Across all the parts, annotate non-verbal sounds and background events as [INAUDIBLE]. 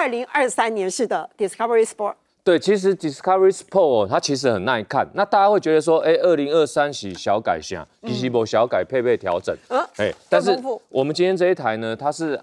二零二三年式的 Discovery Sport 对，其实 Discovery Sport 它其实很耐看。那大家会觉得说，哎，二零二三起小改型啊，d i s e 小改配备调整，哎，但是我们今天这一台呢，它是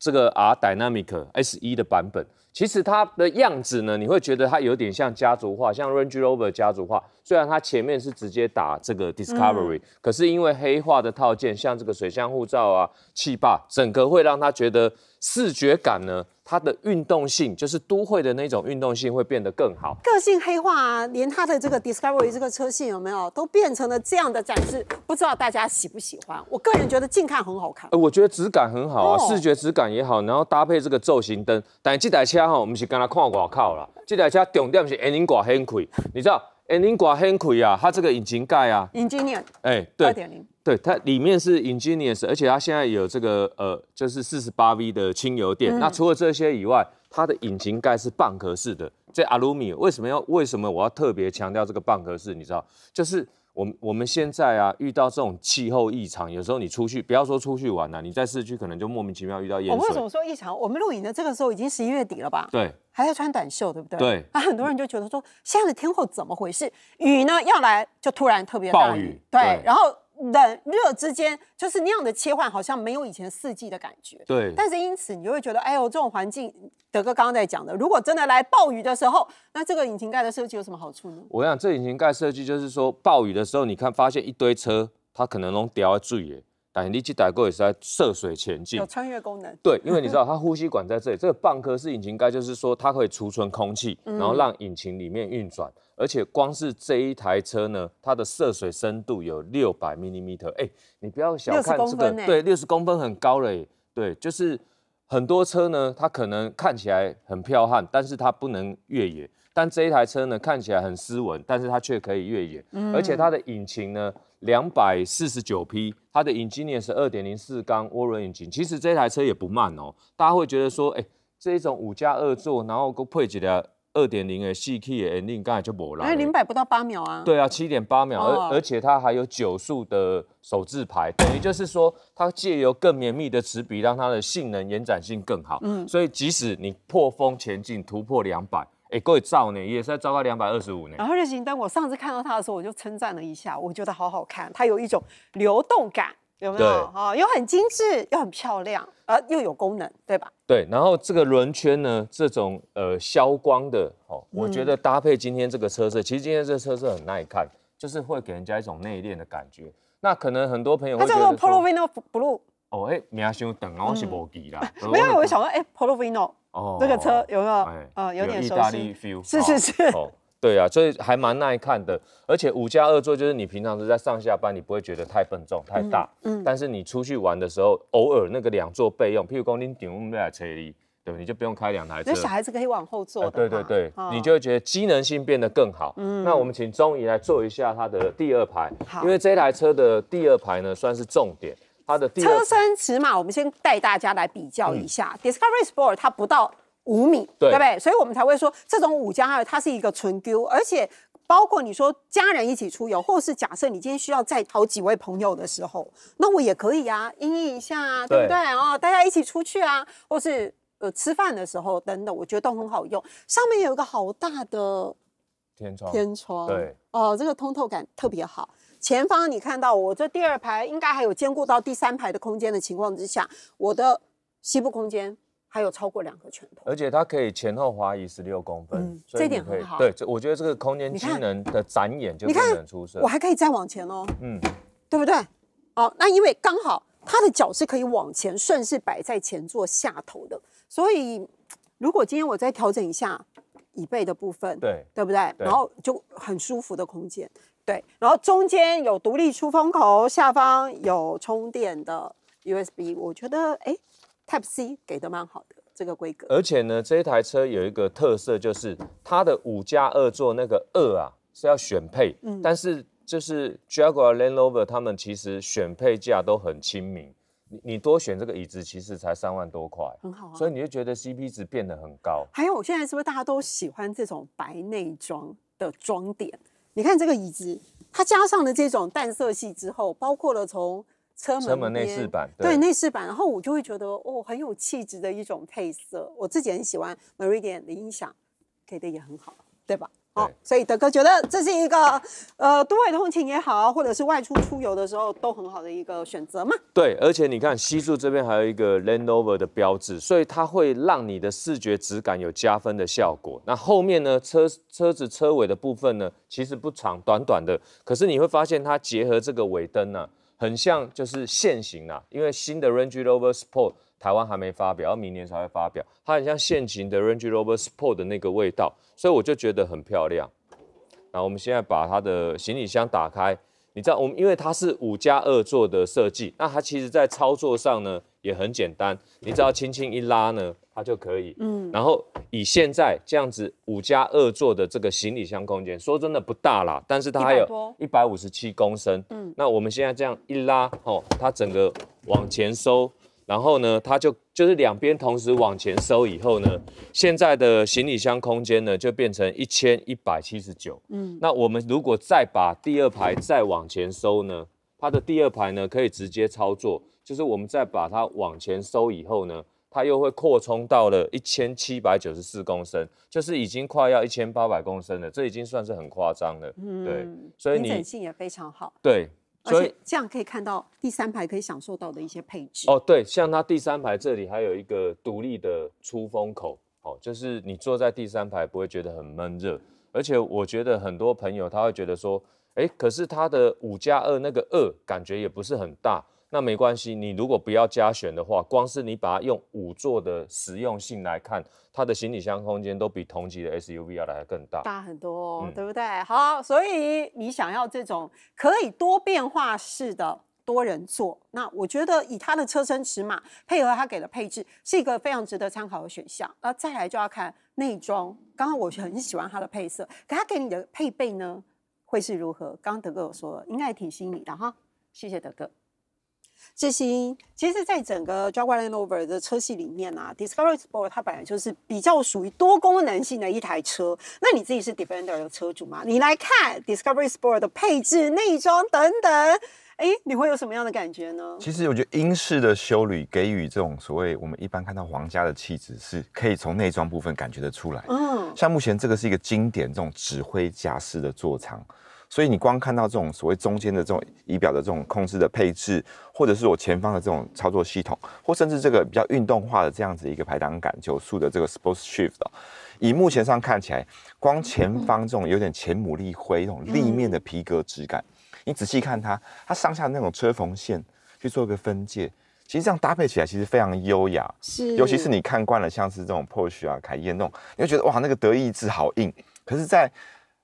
这个 R Dynamic S 一的版本。其实它的样子呢，你会觉得它有点像家族化，像 Range Rover 家族化。虽然它前面是直接打这个 Discovery，可是因为黑化的套件，像这个水箱护罩啊、气坝，整个会让它觉得。视觉感呢，它的运动性就是都会的那种运动性会变得更好。个性黑化啊，连它的这个 Discovery 这个车系有没有都变成了这样的展示，不知道大家喜不喜欢。我个人觉得近看很好看。呃，我觉得质感很好啊，视觉质感也好，然后搭配这个造型灯。但这台车吼，不是光来看外靠了，这台车重点是 n 引擎盖很宽。你知道，n 引擎盖很宽啊，它这个引擎盖啊，引擎二，哎，对，二点零。对它里面是 ingenious，而且它现在有这个呃，就是四十八 V 的清油电。那除了这些以外，它的引擎盖是半壳式的。这阿鲁米为什么要为什么我要特别强调这个半壳式？你知道，就是我我们现在啊，遇到这种气候异常，有时候你出去，不要说出去玩了，你在市区可能就莫名其妙遇到淹水。我为什么说异常？我们录影的这个时候已经十一月底了吧？对，还在穿短袖，对不对？对。[LAUGHS] 那很多人就觉得说，现在的天候怎么回事？雨呢要来就突然特别暴雨。对，然后。冷热之间就是那样的切换，好像没有以前四季的感觉。对，但是因此你就会觉得，哎呦，这种环境，德哥刚刚在讲的，如果真的来暴雨的时候，那这个引擎盖的设计有什么好处呢？我想这引擎盖设计就是说，暴雨的时候，你看发现一堆车，它可能容易掉在水里。但是你气大过也是在涉水前进，有穿越功能。对，因为你知道它呼吸管在这里，这个蚌壳式引擎盖，就是说它可以储存空气，然后让引擎里面运转。而且光是这一台车呢，它的涉水深度有六百毫米。哎，你不要小看这个，对，六十公分很高了。哎，对，就是很多车呢，它可能看起来很彪悍，但是它不能越野。但这一台车呢，看起来很斯文，但是它却可以越野，而且它的引擎呢，两百四十九匹，它的引擎呢是二点零四缸涡轮引擎。其实这台车也不慢哦，大家会觉得说，哎，这一种五加二座，然后配起了二点零的 CT 的引擎，刚才就没了。零百不到八秒啊。对啊，七点八秒，而而且它还有九速的手自排，等于就是说，它借由更绵密的齿比，让它的性能延展性更好。嗯，所以即使你破风前进，突破两百。哎，够照呢，也是要照到两百二十五呢。然后日行灯，我上次看到它的时候，我就称赞了一下，我觉得好好看，它有一种流动感，有没有？哈，又很精致，又很漂亮，呃，又有功能，对吧？对。然后这个轮圈呢，这种呃消光的，哦，我觉得搭配今天这个车色，其实今天这车色很耐看，就是会给人家一种内敛的感觉。那可能很多朋友，它这种 p o l o v e n o Blue。哦，哎，名相长，我是无记啦。[LAUGHS] 没有，我想到哎，Polo Vino，这个车有没有？啊，有点意大利 feel。是是是。哦，对啊，所以还蛮耐看的。而且五加二座，就是你平常是在上下班，你不会觉得太笨重、太大。嗯。但是你出去玩的时候，偶尔那个两座备用，譬如讲你顶唔起车厘，对不？你就不用开两台。那小孩子可以往后坐的。对对对。你就会觉得机能性变得更好。嗯。那我们请钟仪来坐一下它的第二排，因为这台车的第二排呢，算是重点。它的车身尺码，我们先带大家来比较一下。Discovery Sport 它不到五米，对不对？所以我们才会说这种五加二，它是一个纯 Q，而且包括你说家人一起出游，或是假设你今天需要载好几位朋友的时候，那我也可以啊，应一下，啊，对不对？哦，大家一起出去啊，或是呃吃饭的时候等等，我觉得都很好用。上面有一个好大的天窗，天窗对哦，这个通透感特别好。前方，你看到我这第二排应该还有兼顾到第三排的空间的情况之下，我的膝部空间还有超过两个拳头，而且它可以前后滑移十六公分，这点很好。对，我觉得这个空间机能的展演就非常出色。我还可以再往前哦，嗯，对不对？哦，那因为刚好他的脚是可以往前顺势摆在前座下头的，所以如果今天我再调整一下。椅背的部分，对对不对？然后就很舒服的空间，对。然后中间有独立出风口，下方有充电的 USB，我觉得哎，Type C 给的蛮好的这个规格。而且呢，这台车有一个特色，就是它的五加二座那个二啊是要选配，嗯，但是就是 Jaguar Land Rover 他们其实选配价都很亲民。你你多选这个椅子其实才三万多块，很好，所以你就觉得 C P 值变得很高。还有，现在是不是大家都喜欢这种白内装的装点？你看这个椅子，它加上了这种淡色系之后，包括了从车门、车门内饰板对内饰板，然后我就会觉得哦，很有气质的一种配色。我自己很喜欢 Meridian 的音响，给的也很好，对吧？所以德哥觉得这是一个，呃，多用通勤也好，或者是外出出游的时候都很好的一个选择嘛。对，而且你看，西数这边还有一个 l a n d Rover 的标志，所以它会让你的视觉质感有加分的效果。那后面呢，车车子车尾的部分呢，其实不长，短短的，可是你会发现它结合这个尾灯呢，很像就是线形啊，因为新的 Range Rover Sport。台湾还没发表，要明年才会发表。它很像现行的 Range Rover Sport 的那个味道，所以我就觉得很漂亮。那我们现在把它的行李箱打开，你知道，我们因为它是五加二座的设计，那它其实在操作上呢也很简单，你只要轻轻一拉呢，它就可以。嗯。然后以现在这样子五加二座的这个行李箱空间，说真的不大啦，但是它还有一百五十七公升。嗯。那我们现在这样一拉哦，它整个往前收。然后呢，它就就是两边同时往前收以后呢，现在的行李箱空间呢就变成一千一百七十九。嗯，那我们如果再把第二排再往前收呢，它的第二排呢可以直接操作，就是我们再把它往前收以后呢，它又会扩充到了一千七百九十四公升，就是已经快要一千八百公升了，这已经算是很夸张了。嗯，对，所以你整性也非常好。对。所以这样可以看到第三排可以享受到的一些配置哦，对，像它第三排这里还有一个独立的出风口，哦，就是你坐在第三排不会觉得很闷热。而且我觉得很多朋友他会觉得说，哎，可是它的五加二那个二感觉也不是很大。那没关系，你如果不要加选的话，光是你把它用五座的实用性来看，它的行李箱空间都比同级的 SUV 要来更大，大很多，对不对？好，所以你想要这种可以多变化式的多人座，那我觉得以它的车身尺码配合它给的配置，是一个非常值得参考的选项。那再来就要看内装，刚刚我很喜欢它的配色，可它给你的配备呢会是如何？刚刚德哥有说，应该也挺心仪的哈，谢谢德哥。志兴，其实，在整个 Jaguar Land Rover 的车系里面啊 d i s c o v e r y Sport 它本来就是比较属于多功能性的一台车。那你自己是 Defender 的车主吗？你来看 Discovery Sport 的配置、内装等等，哎，你会有什么样的感觉呢？其实我觉得英式的修履给予这种所谓我们一般看到皇家的气质，是可以从内装部分感觉得出来。嗯，像目前这个是一个经典这种指挥家式的座舱。所以你光看到这种所谓中间的这种仪表的这种控制的配置，或者是我前方的这种操作系统，或甚至这个比较运动化的这样子一个排档杆，九速的这个 Sports Shift，以目前上看起来，光前方这种有点前牡蛎灰、这种立面的皮革质感，你仔细看它，它上下那种车缝线去做一个分界，其实这样搭配起来其实非常优雅。是，尤其是你看惯了像是这种 Porsche 啊、凯宴那种，你会觉得哇，那个德意志好硬。可是，在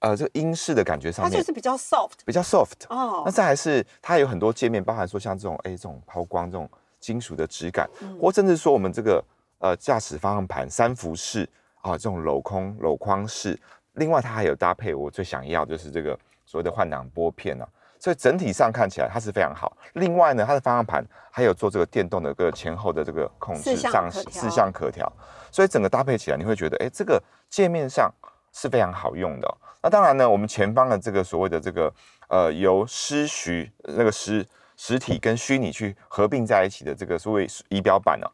呃，这个英式的感觉上面，它就是比较 soft，比较 soft，哦。那再还是它有很多界面，包含说像这种哎，这种抛光这种金属的质感，或甚至说我们这个呃驾驶方向盘三辐式啊，这种镂空镂框式。另外它还有搭配我最想要就是这个所谓的换挡拨片呐，所以整体上看起来它是非常好。另外呢，它的方向盘还有做这个电动的个前后的这个控制，上四向可调。所以整个搭配起来你会觉得哎，这个界面上是非常好用的。那当然呢，我们前方的这个所谓的这个呃，由实徐那个实实体跟虚拟去合并在一起的这个所谓仪表板呢，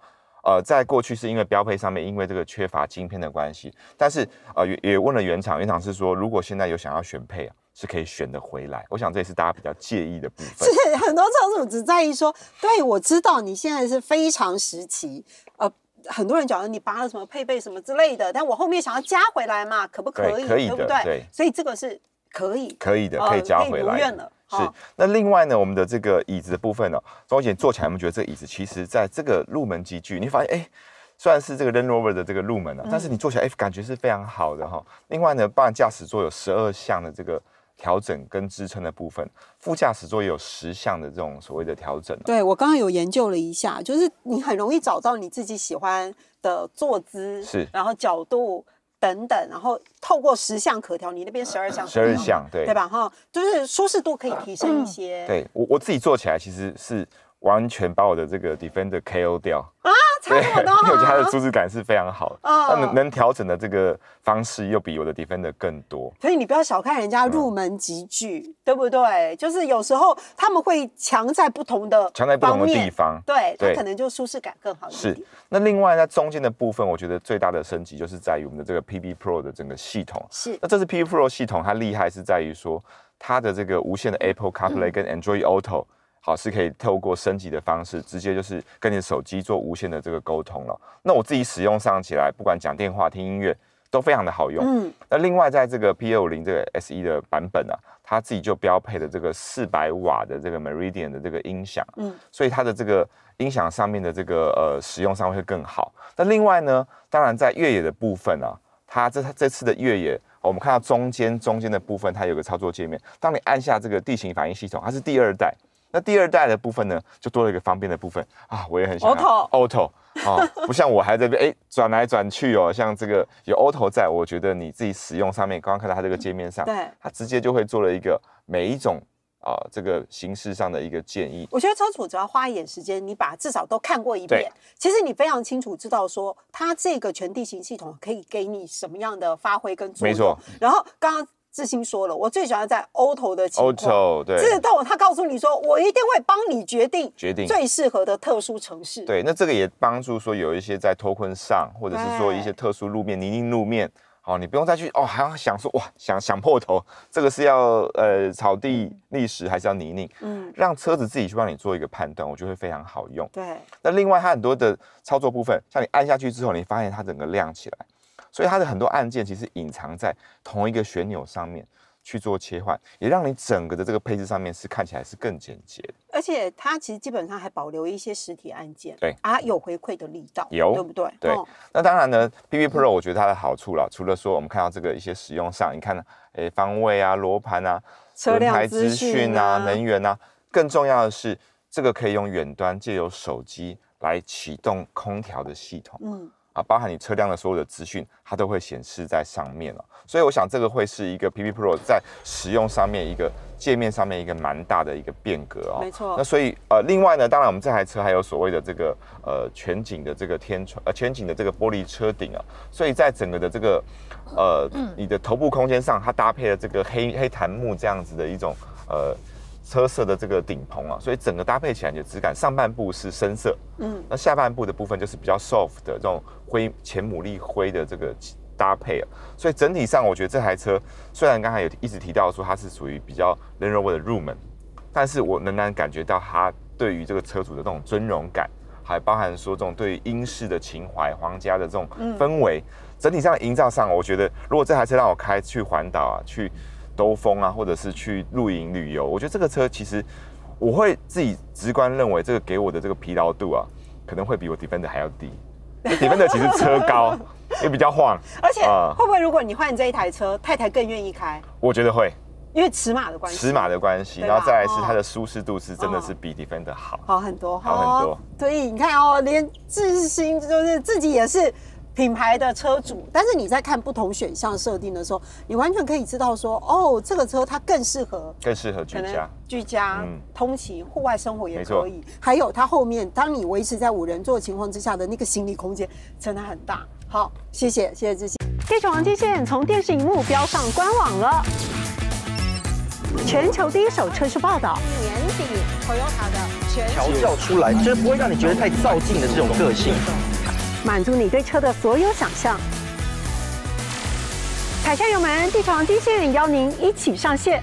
呃，在过去是因为标配上面因为这个缺乏晶片的关系，但是呃也也问了原厂，原厂是说如果现在有想要选配，啊。是可以选的回来。我想这也是大家比较介意的部分。是很多车主只在意说，对我知道你现在是非常时期，呃。很多人觉得你拔了什么配备什么之类的，但我后面想要加回来嘛，可不可以？可以的，对不对？所以这个是可以，可以的，可以加回来。是。那另外呢，我们的这个椅子的部分呢，庄姐坐起来，我们觉得这椅子其实在这个入门级距，你发现哎，虽然是这个 r a n Rover 的这个入门了，但是你坐起来哎，感觉是非常好的哈。另外呢，当驾驶座有十二项的这个。调整跟支撑的部分，副驾驶座也有十项的这种所谓的调整。对我刚刚有研究了一下，就是你很容易找到你自己喜欢的坐姿，是，然后角度等等，然后透过十项可调，你那边十二项，十二项，对对吧？哈，就是舒适度可以提升一些。对我我自己坐起来其实是。完全把我的这个 Defender KO 掉啊！对，因为它的舒适感是非常好，那能调整的这个方式又比我的 Defender 更多，所以你不要小看人家入门级具，对不对？就是有时候他们会强在不同的强在不同的地方，对，它可能就舒适感更好一点。是，那另外在中间的部分，我觉得最大的升级就是在于我们的这个 PB Pro 的整个系统。是，那这是 PB Pro 系统，它厉害是在于说它的这个无线的 Apple CarPlay [CLEARS THROAT] 跟 Android Auto。好，是可以透过升级的方式，直接就是跟你的手机做无线的这个沟通了。那我自己使用上起来，不管讲电话、听音乐，都非常的好用。嗯。那另外，在这个 P 二五零这个 S E 的版本啊，它自己就标配的这个四百瓦的这个 Meridian 的这个音响。嗯。所以它的这个音响上面的这个呃使用上会更好。那另外呢，当然在越野的部分啊，它这这次的越野，我们看到中间中间的部分，它有个操作界面。当你按下这个地形反应系统，它是第二代。那第二代的部分呢，就多了一个方便的部分啊，我也很喜欢 auto，auto，哦，[LAUGHS] 不像我还在这边哎转来转去哦，像这个有 auto 在，我觉得你自己使用上面，刚刚看到它这个界面上，对，它直接就会做了一个每一种啊这个形式上的一个建议。我觉得车主只要花一点时间，你把至少都看过一遍，其实你非常清楚知道说，它这个全地形系统可以给你什么样的发挥跟作用。没错，然后刚刚。志新说了，我最喜欢在欧投的情况，欧投对自到他告诉你说，我一定会帮你决定，决定最适合的特殊城市。对，那这个也帮助说，有一些在脱困上，或者是说一些特殊路面、泥泞路面，好，你不用再去哦，还要想说哇，想想破头，这个是要呃草地砾石还是要泥泞？嗯，让车子自己去帮你做一个判断，我得会非常好用。对，那另外它很多的操作部分，像你按下去之后，你发现它整个亮起来。所以它的很多按键其实隐藏在同一个旋钮上面去做切换，也让你整个的这个配置上面是看起来是更简洁的。而且它其实基本上还保留一些实体按键，对啊，有回馈的力道，有对不对？对。那当然呢，P P Pro 我觉得它的好处了，除了说我们看到这个一些使用上，你看，哎，方位啊、罗盘啊、车辆资讯啊、能源啊，更重要的是这个可以用远端借由手机来启动空调的系统。嗯。啊，包含你车辆的所有的资讯，它都会显示在上面了。所以我想这个会是一个 P P Pro 在使用上面一个界面上面一个蛮大的一个变革哦。没错。那所以呃，另外呢，当然我们这台车还有所谓的这个呃全景的这个天窗，呃全景的这个玻璃车顶啊。所以在整个的这个呃你的头部空间上，它搭配了这个黑黑檀木这样子的一种呃。车色的这个顶棚啊，所以整个搭配起来的质感，上半部是深色，嗯，那下半部的部分就是比较 soft 的这种灰浅牡蛎灰的这个搭配啊，所以整体上我觉得这台车虽然刚才有一直提到说它是属于比较 e n o r v e 的入门，但是我仍然感觉到它对于这个车主的这种尊荣感，还包含说这种对英式的情怀、皇家的这种氛围，整体上营造上，我觉得如果这台车让我开去环岛啊，去。兜风啊，或者是去露营旅游，我觉得这个车其实我会自己直观认为，这个给我的这个疲劳度啊，可能会比我 Defender 还要低。[LAUGHS] Defender 其实车高，也比较晃，而且会不会如果你换你这一台车，太太更愿意开？我觉得会，因为尺码的关系，尺码的关系，然后再来是它的舒适度是真的是比 Defender 好，好很多，好很多。所以你看哦，连智新就是自己也是。品牌的车主，但是你在看不同选项设定的时候，你完全可以知道说，哦，这个车它更适合更适合居家，居家通勤、户外生活也可以。还有它后面，当你维持在五人座情况之下的那个行李空间，真的很大。好，谢谢，谢谢志欣。地球王金线从电视荧幕标上官网了，全球第一手车市报道。年底，o t 卡的全调教出来，就是不会让你觉得太造劲的这种个性。满足你对车的所有想象，踩下油门，地传低线，邀您一起上线。